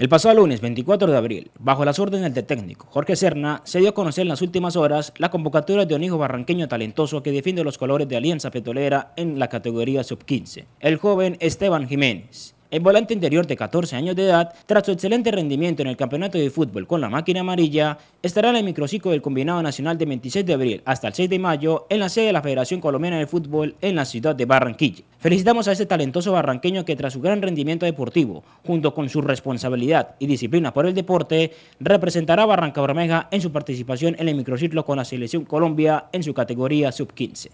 El pasado lunes 24 de abril, bajo las órdenes del técnico Jorge Serna, se dio a conocer en las últimas horas la convocatoria de un hijo barranqueño talentoso que defiende los colores de Alianza Petrolera en la categoría sub-15, el joven Esteban Jiménez. El volante interior de 14 años de edad, tras su excelente rendimiento en el campeonato de fútbol con la máquina amarilla, estará en el microciclo del Combinado Nacional de 26 de abril hasta el 6 de mayo en la sede de la Federación Colombiana de Fútbol en la ciudad de Barranquilla. Felicitamos a este talentoso barranqueño que tras su gran rendimiento deportivo, junto con su responsabilidad y disciplina por el deporte, representará a Barranca Bermeja en su participación en el microciclo con la Selección Colombia en su categoría sub-15.